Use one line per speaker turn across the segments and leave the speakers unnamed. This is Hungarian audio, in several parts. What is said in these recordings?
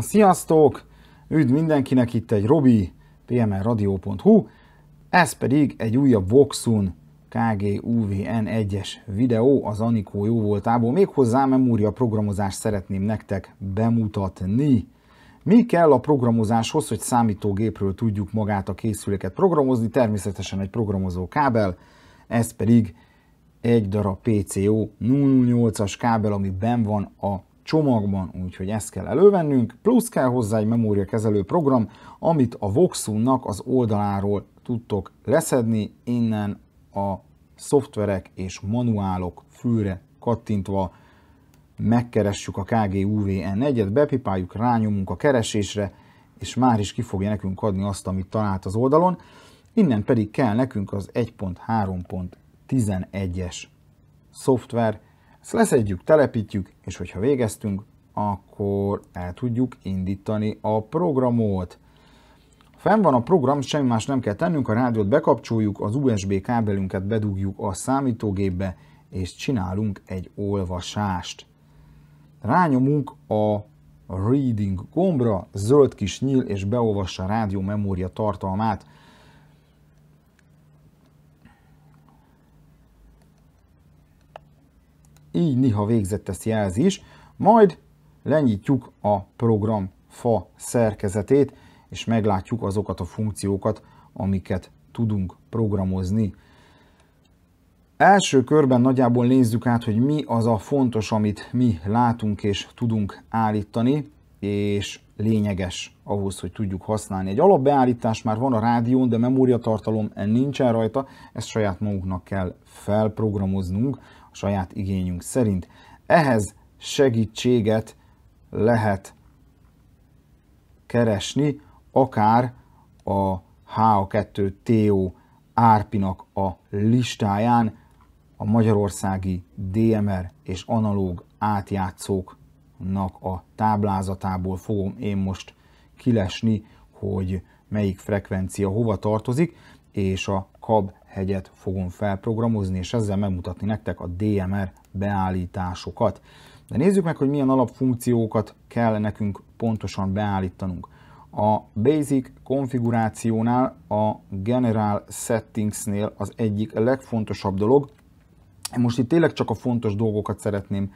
sziasztok! Üdv mindenkinek itt egy Robi, pmradio.hu, ez pedig egy újabb Voxun KGUVN1-es videó az Anikó jó voltából. Méghozzá memória programozást szeretném nektek bemutatni. Mi kell a programozáshoz, hogy számítógépről tudjuk magát a készüléket programozni? Természetesen egy programozó kábel, ez pedig egy darab PCO 008 as kábel, ami ben van a csomagban, úgyhogy ezt kell elővennünk, plusz kell hozzá egy memóriakezelő program, amit a Voxunnak az oldaláról tudtok leszedni, innen a szoftverek és manuálok fülre kattintva megkeressük a KGUVN1-et, bepipáljuk, rányomunk a keresésre, és már is ki fogja nekünk adni azt, amit talált az oldalon. Innen pedig kell nekünk az 1.3.11-es szoftver, ezt leszedjük, telepítjük, és hogyha végeztünk, akkor el tudjuk indítani a programot. Fenn van a program, semmi más nem kell tennünk, a rádiót bekapcsoljuk, az USB kábelünket bedugjuk a számítógépbe, és csinálunk egy olvasást. Rányomunk a Reading gombra, zöld kis nyíl, és beolvassa a rádió memória tartalmát. így néha végzett ezt jelzés, majd lenyitjuk a program fa szerkezetét, és meglátjuk azokat a funkciókat, amiket tudunk programozni. Első körben nagyjából nézzük át, hogy mi az a fontos, amit mi látunk és tudunk állítani, és lényeges ahhoz, hogy tudjuk használni. Egy alapbeállítás már van a rádión, de memóriatartalom nincsen rajta, ezt saját magunknak kell felprogramoznunk, a saját igényünk szerint. Ehhez segítséget lehet keresni, akár a HA2TO árpinak a listáján a magyarországi DMR és analóg átjátszóknak a táblázatából fogom én most kilesni, hogy melyik frekvencia hova tartozik, és a KAB hegyet fogom felprogramozni, és ezzel megmutatni nektek a DMR beállításokat. De nézzük meg, hogy milyen alapfunkciókat kell nekünk pontosan beállítanunk. A Basic konfigurációnál, a General Settingsnél az egyik legfontosabb dolog, most itt tényleg csak a fontos dolgokat szeretném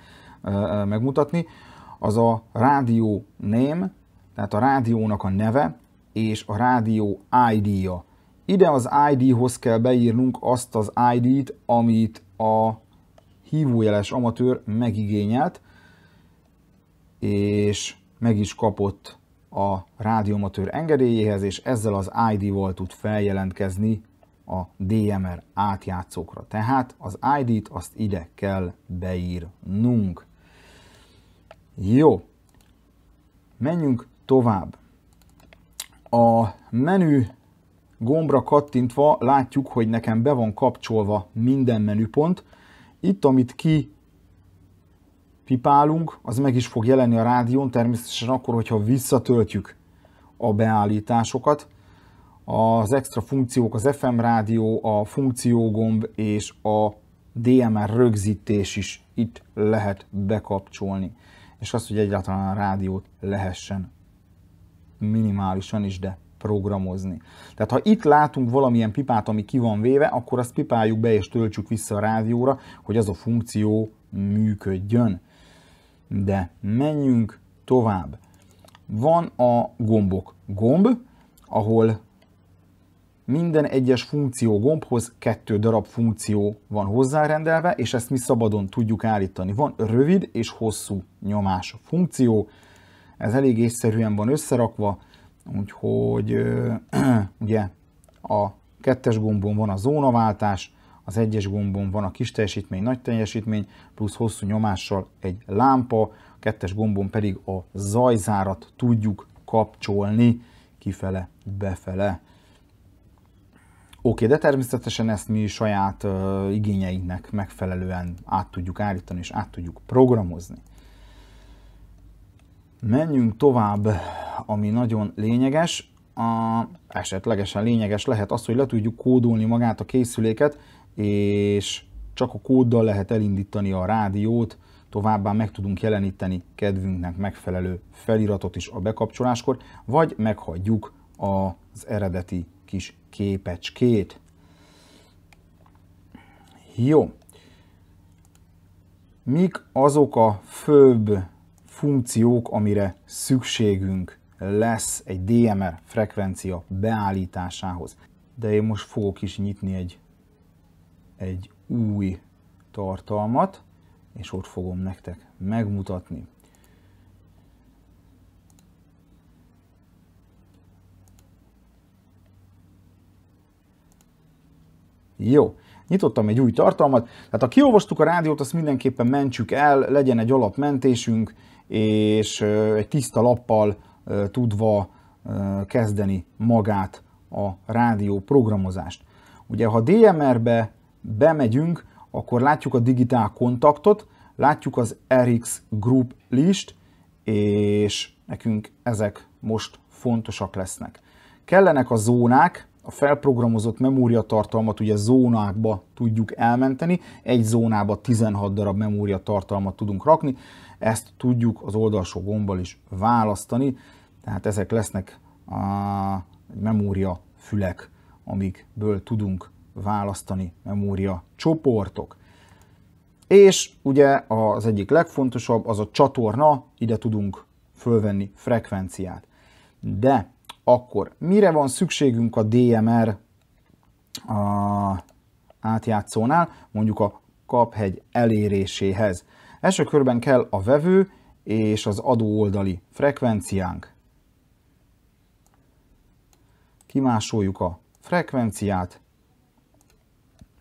megmutatni, az a rádió name, tehát a rádiónak a neve és a rádió ID-ja. Ide az ID-hoz kell beírnunk azt az ID-t, amit a hívójeles amatőr megigényelt, és meg is kapott a rádiomatőr engedélyéhez, és ezzel az ID-val tud feljelentkezni a DMR átjátszókra. Tehát az ID-t azt ide kell beírnunk. Jó, menjünk tovább. A menü gombra kattintva látjuk, hogy nekem be van kapcsolva minden menüpont. Itt, amit ki pipálunk, az meg is fog jelenni a rádión, természetesen akkor, hogyha visszatöltjük a beállításokat. Az extra funkciók az FM rádió, a funkciógomb és a DMR rögzítés is itt lehet bekapcsolni. És az, hogy egyáltalán a rádiót lehessen minimálisan is, de programozni. Tehát ha itt látunk valamilyen pipát, ami ki van véve, akkor azt pipáljuk be és töltsük vissza a rádióra, hogy az a funkció működjön. De menjünk tovább. Van a gombok gomb, ahol minden egyes funkció gombhoz kettő darab funkció van hozzárendelve, és ezt mi szabadon tudjuk állítani. Van rövid és hosszú nyomás funkció, ez elég észszerűen van összerakva, Úgyhogy ugye a kettes gombon van a zónaváltás, az egyes gombon van a kis teljesítmény, nagy teljesítmény, plusz hosszú nyomással egy lámpa, a kettes gombon pedig a zajzárat tudjuk kapcsolni kifele, befele. Oké, okay, de természetesen ezt mi saját uh, igényeinknek megfelelően át tudjuk állítani és át tudjuk programozni. Menjünk tovább, ami nagyon lényeges. A, esetlegesen lényeges lehet az, hogy le tudjuk kódolni magát a készüléket, és csak a kóddal lehet elindítani a rádiót, továbbá meg tudunk jeleníteni kedvünknek megfelelő feliratot is a bekapcsoláskor, vagy meghagyjuk az eredeti kis képecskét. Jó. Mik azok a főbb funkciók, amire szükségünk lesz egy DMR frekvencia beállításához. De én most fogok is nyitni egy, egy új tartalmat, és ott fogom nektek megmutatni. Jó, nyitottam egy új tartalmat, tehát ha kiolvastuk a rádiót, azt mindenképpen mentsük el, legyen egy alapmentésünk, és egy tiszta lappal tudva kezdeni magát a rádió programozást. Ugye, ha DMR-be bemegyünk, akkor látjuk a digitál kontaktot, látjuk az RX Group list, és nekünk ezek most fontosak lesznek. Kellenek a zónák, a felprogramozott memóriatartalmat ugye zónákba tudjuk elmenteni, egy zónába 16 darab memóriatartalmat tudunk rakni, ezt tudjuk az oldalsó gombbal is választani, tehát ezek lesznek a memória fülek, amikből tudunk választani memória csoportok. És ugye az egyik legfontosabb az a csatorna, ide tudunk fölvenni frekvenciát. De akkor mire van szükségünk a DMR a átjátszónál, mondjuk a kaphegy eléréséhez? Első körben kell a vevő és az adó oldali frekvenciánk. Kimásoljuk a frekvenciát,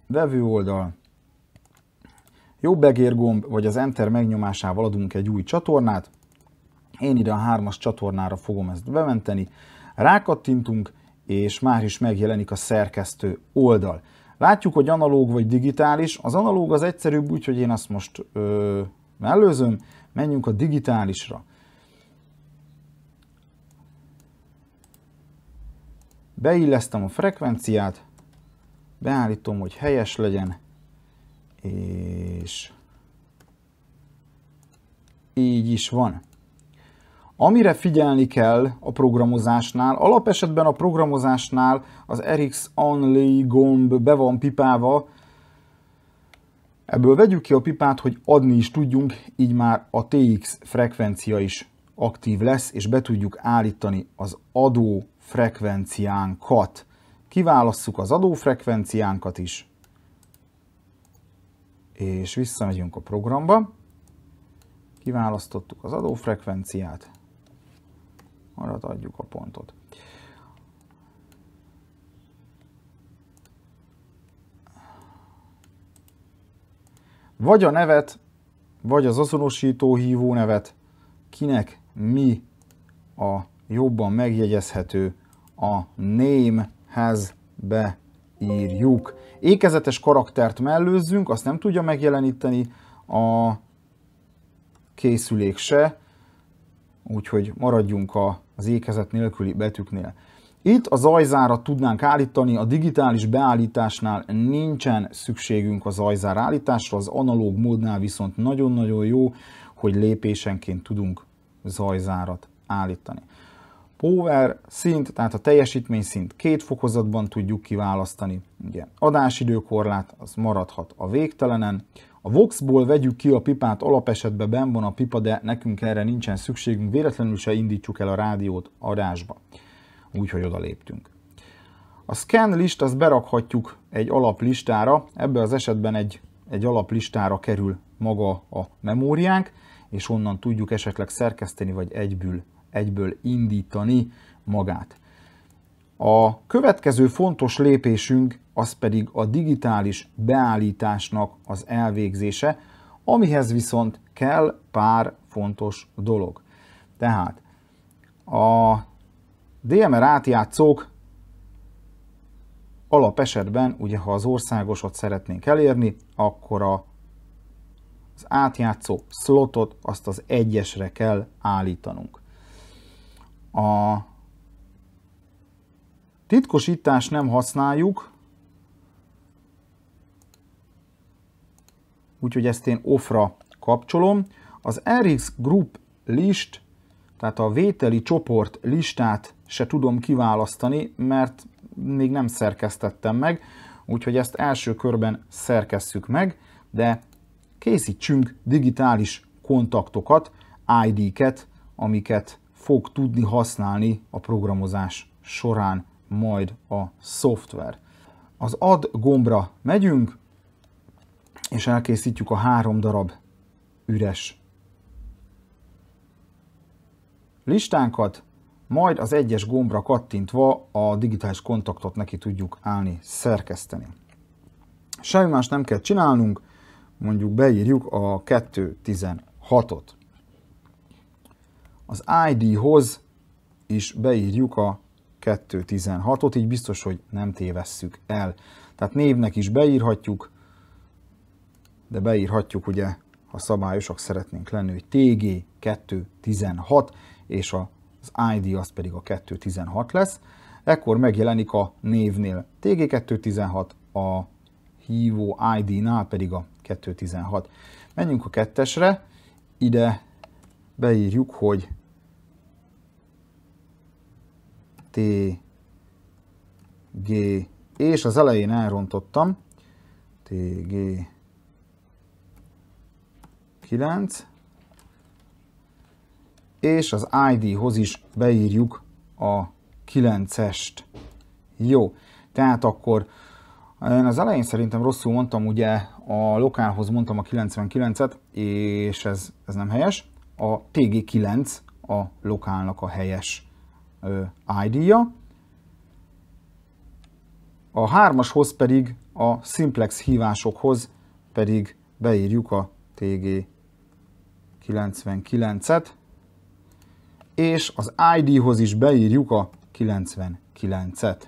vevő oldal, jobb egérgomb vagy az Enter megnyomásával adunk egy új csatornát, én ide a hármas csatornára fogom ezt bementeni, rákattintunk, és már is megjelenik a szerkesztő oldal. Látjuk, hogy analóg vagy digitális. Az analóg az egyszerűbb, úgyhogy én azt most ö, mellőzöm. Menjünk a digitálisra. Beillesztem a frekvenciát, beállítom, hogy helyes legyen, és így is van. Amire figyelni kell a programozásnál, esetben a programozásnál az RX Only gomb be van pipálva, ebből vegyük ki a pipát, hogy adni is tudjunk, így már a TX frekvencia is aktív lesz, és be tudjuk állítani az adó frekvenciánkat. Kiválasszuk az adó frekvenciánkat is, és visszamegyünk a programba. Kiválasztottuk az adó frekvenciát arra adjuk a pontot. Vagy a nevet, vagy az azonosító hívó nevet, kinek mi a jobban megjegyezhető a name-hez beírjuk. Ékezetes karaktert mellőzzünk, azt nem tudja megjeleníteni a készülék se, úgyhogy maradjunk a, az ékezet nélküli betűknél. Itt a zajzára tudnánk állítani, a digitális beállításnál nincsen szükségünk a zajzár állításra, az analóg módnál viszont nagyon-nagyon jó, hogy lépésenként tudunk zajzárat állítani. Power szint, tehát a teljesítmény szint két fokozatban tudjuk kiválasztani. Ugye adásidőkorlát az maradhat a végtelenen, a Voxból vegyük ki a pipát, alapesetben ben van a pipa, de nekünk erre nincsen szükségünk, véletlenül se indítsuk el a rádiót adásba. Úgyhogy oda léptünk. A scan list azt berakhatjuk egy alaplistára, ebbe az esetben egy, egy alaplistára kerül maga a memóriánk, és onnan tudjuk esetleg szerkeszteni vagy egyből, egyből indítani magát. A következő fontos lépésünk az pedig a digitális beállításnak az elvégzése, amihez viszont kell pár fontos dolog. Tehát a DMR átjátszók esetben, ugye ha az országosot szeretnénk elérni, akkor a, az átjátszó slotot azt az egyesre kell állítanunk. A Titkosítást nem használjuk, úgyhogy ezt én offra kapcsolom. Az RX Group list, tehát a vételi csoport listát se tudom kiválasztani, mert még nem szerkesztettem meg, úgyhogy ezt első körben szerkesszük meg, de készítsünk digitális kontaktokat, ID-ket, amiket fog tudni használni a programozás során majd a szoftver. Az add gombra megyünk, és elkészítjük a három darab üres listánkat, majd az egyes gombra kattintva a digitális kontaktot neki tudjuk állni, szerkeszteni. Semmi más nem kell csinálnunk, mondjuk beírjuk a 216-ot. Az ID-hoz is beírjuk a 2.16-ot, így biztos, hogy nem tévesszük el. Tehát névnek is beírhatjuk, de beírhatjuk ugye, ha szabályosak szeretnénk lenni, hogy TG 2.16, és az ID az pedig a 2.16 lesz. Ekkor megjelenik a névnél TG 2.16, a hívó ID-nál pedig a 2.16. Menjünk a kettesre, ide beírjuk, hogy T, G, és az elején elrontottam, T, G, 9, és az ID-hoz is beírjuk a 9-est. Jó, tehát akkor eh, én az elején szerintem rosszul mondtam, ugye a lokálhoz mondtam a 99-et, és ez, ez nem helyes. A TG9 a lokálnak a helyes ID-ja, a hármashoz pedig a simplex hívásokhoz pedig beírjuk a TG99-et, és az ID-hoz is beírjuk a 99-et.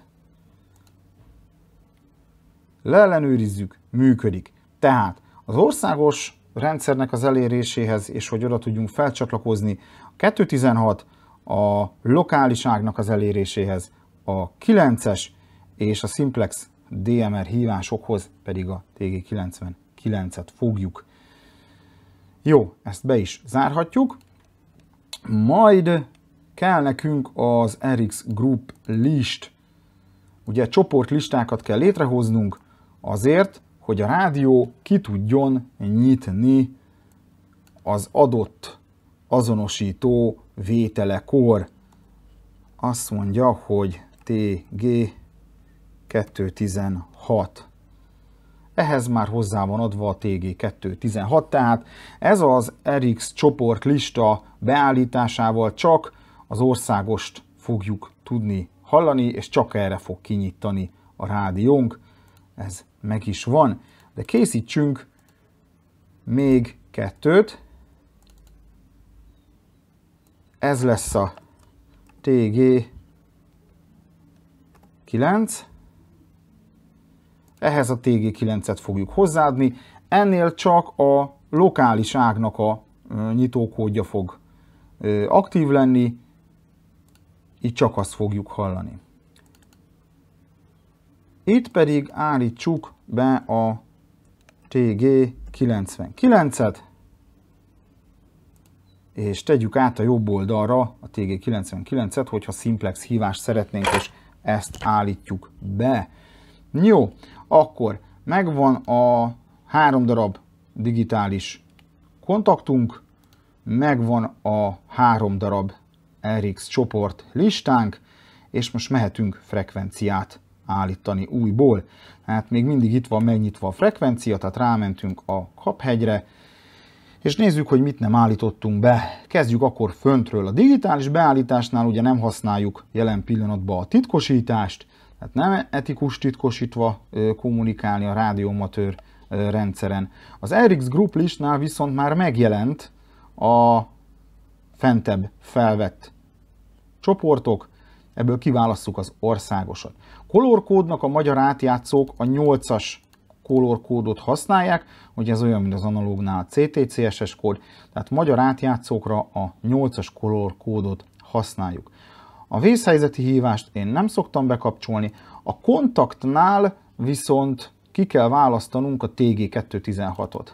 Leellenőrizzük, működik. Tehát az országos rendszernek az eléréséhez, és hogy oda tudjunk felcsatlakozni, a 216 a lokáliságnak az eléréséhez a 9-es és a Simplex DMR hívásokhoz pedig a TG99-et fogjuk. Jó, ezt be is zárhatjuk. Majd kell nekünk az RX Group list. Ugye csoportlistákat kell létrehoznunk azért, hogy a rádió ki tudjon nyitni az adott azonosító vételekor azt mondja, hogy TG 216. Ehhez már hozzá van adva a TG216, tehát ez az RX csoportlista beállításával csak az országost fogjuk tudni hallani, és csak erre fog kinyitani a rádiónk. Ez meg is van, de készítsünk még kettőt, ez lesz a TG 9, ehhez a TG9-et fogjuk hozzáadni, ennél csak a lokális ágnak a nyitókódja fog aktív lenni, így csak azt fogjuk hallani. Itt pedig állítsuk be a TG99-et, és tegyük át a jobb oldalra a TG99-et, hogyha simplex hívást szeretnénk, és ezt állítjuk be. Jó, akkor megvan a három darab digitális kontaktunk, megvan a három darab RX csoport listánk, és most mehetünk frekvenciát állítani újból. Hát még mindig itt van megnyitva a frekvencia, tehát rámentünk a kaphegyre, és nézzük, hogy mit nem állítottunk be. Kezdjük akkor föntről. A digitális beállításnál ugye nem használjuk jelen pillanatban a titkosítást, tehát nem etikus titkosítva kommunikálni a rádiómatőr rendszeren. Az RX Group listnál viszont már megjelent a fentebb felvett csoportok, ebből kiválasztjuk az országosat. Kolorkódnak a magyar átjátszók a 8-as color kódot használják, hogy ez olyan, mint az analógnál a CTCSS kód, tehát magyar átjátszókra a 8-as color kódot használjuk. A vészhelyzeti hívást én nem szoktam bekapcsolni, a kontaktnál viszont ki kell választanunk a TG216-ot.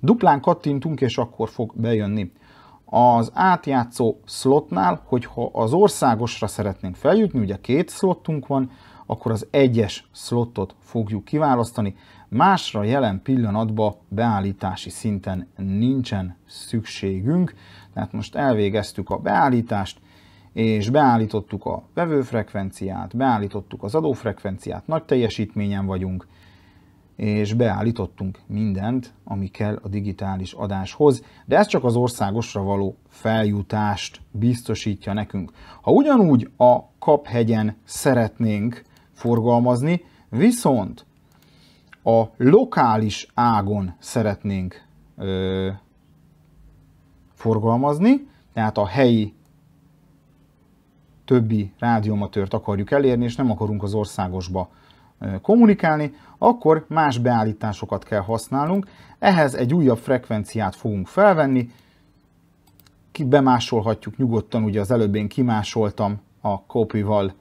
Duplán kattintunk, és akkor fog bejönni. Az átjátszó slotnál, hogyha az országosra szeretnénk feljutni, ugye két slottunk van, akkor az egyes slotot fogjuk kiválasztani. Másra jelen pillanatban beállítási szinten nincsen szükségünk, tehát most elvégeztük a beállítást, és beállítottuk a vevőfrekvenciát, beállítottuk az adófrekvenciát, nagy teljesítményen vagyunk, és beállítottunk mindent, ami kell a digitális adáshoz, de ez csak az országosra való feljutást biztosítja nekünk. Ha ugyanúgy a kaphegyen szeretnénk forgalmazni, viszont a lokális ágon szeretnénk ö, forgalmazni, tehát a helyi többi rádiomatört akarjuk elérni, és nem akarunk az országosba kommunikálni, akkor más beállításokat kell használnunk. Ehhez egy újabb frekvenciát fogunk felvenni, bemásolhatjuk nyugodtan, ugye az előbb én kimásoltam a kópival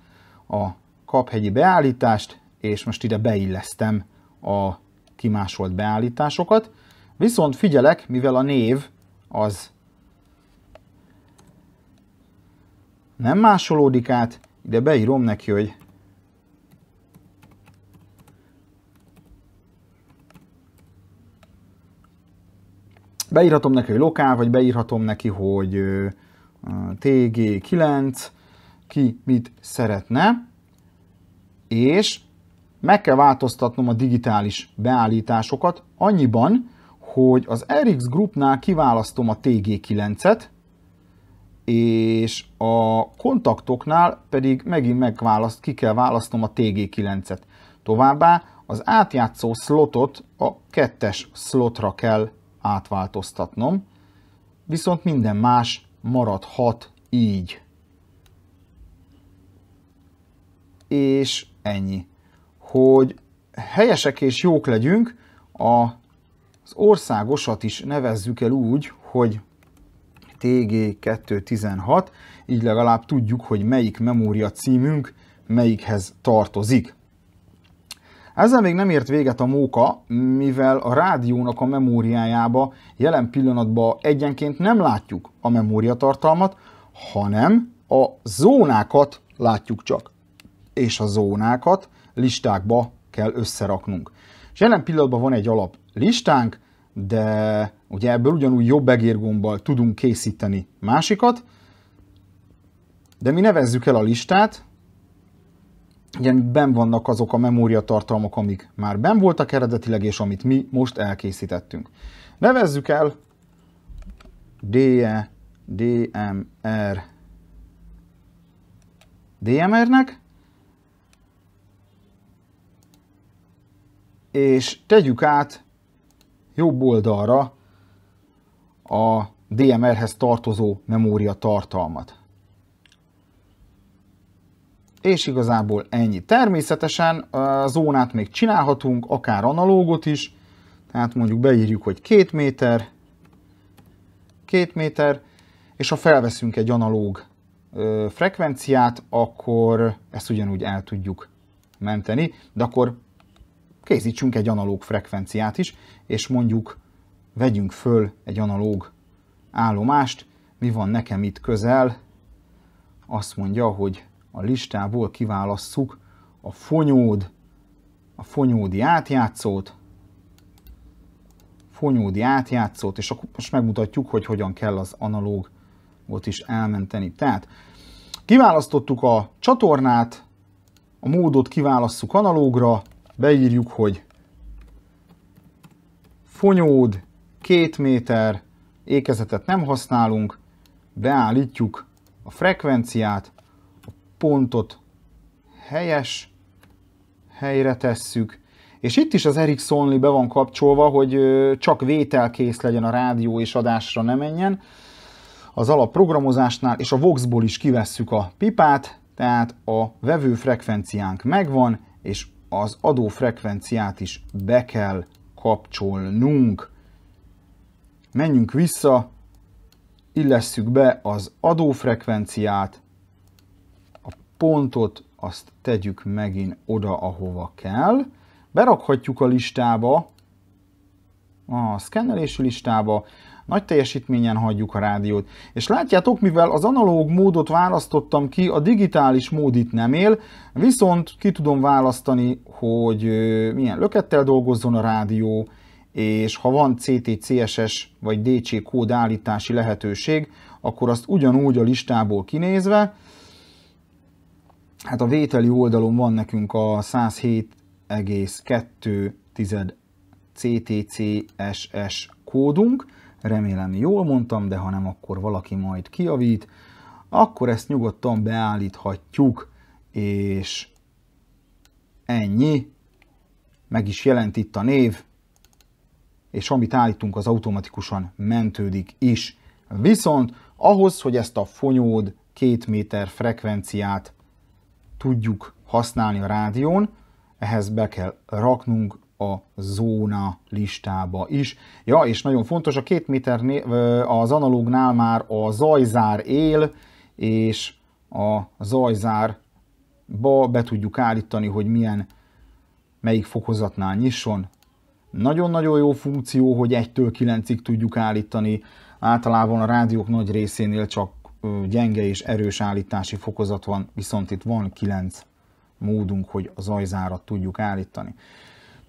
a kaphegyi beállítást, és most ide beillesztem a kimásolt beállításokat. Viszont figyelek, mivel a név az nem másolódik át, ide beírom neki, hogy beírhatom neki, hogy lokál, vagy beírhatom neki, hogy TG9, ki mit szeretne és meg kell változtatnom a digitális beállításokat annyiban, hogy az RX Groupnál kiválasztom a TG9-et, és a kontaktoknál pedig megint megválaszt, ki kell választom a TG9-et. Továbbá az átjátszó slotot a kettes slotra kell átváltoztatnom, viszont minden más maradhat így. És ennyi, hogy helyesek és jók legyünk, az országosat is nevezzük el úgy, hogy TG216, így legalább tudjuk, hogy melyik memória címünk melyikhez tartozik. Ezzel még nem ért véget a móka, mivel a rádiónak a memóriájába jelen pillanatban egyenként nem látjuk a memóriatartalmat, hanem a zónákat látjuk csak és a zónákat listákba kell összeraknunk. És jelen pillanatban van egy alap listánk, de ugye ebből ugyanúgy jobb egérgombbal tudunk készíteni másikat, de mi nevezzük el a listát, ugye ben vannak azok a memóriatartalmak, amik már ben voltak eredetileg, és amit mi most elkészítettünk. Nevezzük el DE, DMR, DMR-nek, és tegyük át jobb oldalra a DMR-hez tartozó memória tartalmat. És igazából ennyi. Természetesen a zónát még csinálhatunk, akár analógot is, tehát mondjuk beírjuk, hogy 2 méter, 2 méter, és ha felveszünk egy analóg frekvenciát, akkor ezt ugyanúgy el tudjuk menteni, de akkor készítsünk egy analóg frekvenciát is, és mondjuk vegyünk föl egy analóg állomást, mi van nekem itt közel, azt mondja, hogy a listából kiválasszuk a fonyód, a fonyódi átjátszót, fonyódi átjátszót, és akkor most megmutatjuk, hogy hogyan kell az analógot is elmenteni. Tehát kiválasztottuk a csatornát, a módot kiválasztjuk analógra, beírjuk, hogy fonyód, két méter, ékezetet nem használunk, beállítjuk a frekvenciát, a pontot helyes helyre tesszük, és itt is az Ericssonli be van kapcsolva, hogy csak vételkész legyen a rádió és adásra ne menjen. Az alapprogramozásnál és a Voxból is kivesszük a pipát, tehát a vevő frekvenciánk megvan, és az adófrekvenciát is be kell kapcsolnunk. Menjünk vissza, illesszük be az adófrekvenciát, a pontot azt tegyük megint oda, ahova kell. Berakhatjuk a listába, a szkennelési listába, nagy teljesítményen hagyjuk a rádiót. És látjátok, mivel az analóg módot választottam ki, a digitális mód itt nem él, viszont ki tudom választani, hogy milyen lökettel dolgozzon a rádió, és ha van CT, CSS vagy DC kód állítási lehetőség, akkor azt ugyanúgy a listából kinézve, hát a vételi oldalon van nekünk a 107,2 CTCSS kódunk, remélem jól mondtam, de ha nem, akkor valaki majd kiavít, akkor ezt nyugodtan beállíthatjuk, és ennyi, meg is jelent itt a név, és amit állítunk, az automatikusan mentődik is. Viszont ahhoz, hogy ezt a fonyód 2 méter frekvenciát tudjuk használni a rádión, ehhez be kell raknunk a zóna listába is. Ja, és nagyon fontos, a két méter, az analógnál már a zajzár él, és a zajzárba be tudjuk állítani, hogy milyen, melyik fokozatnál nyisson. Nagyon-nagyon jó funkció, hogy 1-től 9-ig tudjuk állítani. Általában a rádiók nagy részénél csak gyenge és erős állítási fokozat van, viszont itt van 9 módunk, hogy a zajzárat tudjuk állítani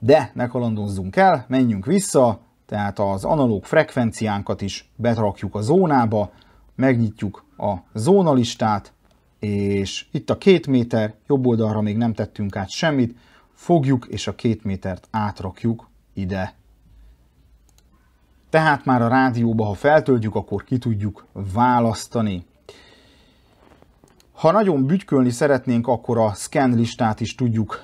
de ne kalandozzunk el, menjünk vissza, tehát az analóg frekvenciánkat is betrakjuk a zónába, megnyitjuk a zónalistát, és itt a két méter, jobb oldalra még nem tettünk át semmit, fogjuk és a két métert átrakjuk ide. Tehát már a rádióba, ha feltöltjük, akkor ki tudjuk választani. Ha nagyon bütykölni szeretnénk, akkor a scan listát is tudjuk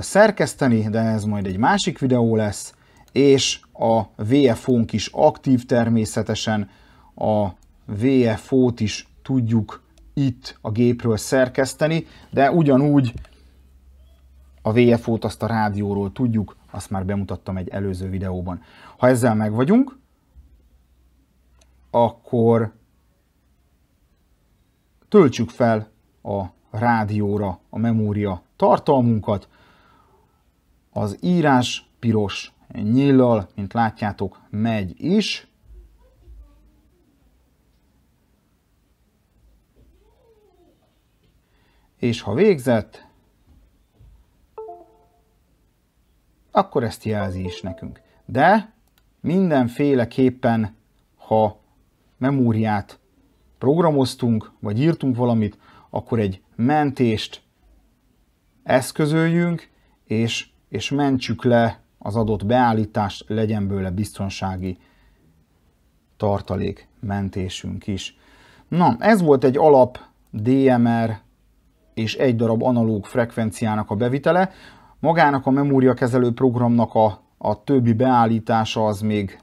szerkeszteni, de ez majd egy másik videó lesz, és a VFO-nk is aktív természetesen, a VFO-t is tudjuk itt a gépről szerkeszteni, de ugyanúgy a VFO-t azt a rádióról tudjuk, azt már bemutattam egy előző videóban. Ha ezzel meg vagyunk, akkor töltsük fel a rádióra a memória tartalmunkat. Az írás piros nyíllal, mint látjátok, megy is. És ha végzett, akkor ezt jelzi is nekünk. De mindenféleképpen, ha memóriát programoztunk, vagy írtunk valamit, akkor egy mentést eszközöljünk, és, és mentsük le az adott beállítást, legyen bőle biztonsági tartalék mentésünk is. Na, ez volt egy alap DMR és egy darab analóg frekvenciának a bevitele. Magának a memóriakezelő programnak a, a többi beállítása az még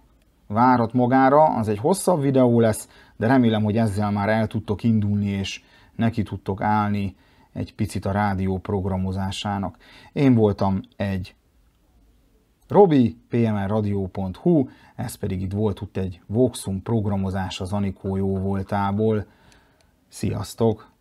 várat magára, az egy hosszabb videó lesz, de remélem, hogy ezzel már el tudtok indulni, és neki tudtok állni egy picit a rádió programozásának. Én voltam egy Robi, pmrradio.hu, ez pedig itt volt ott egy Voxum programozás az Anikó jó voltából. Sziasztok!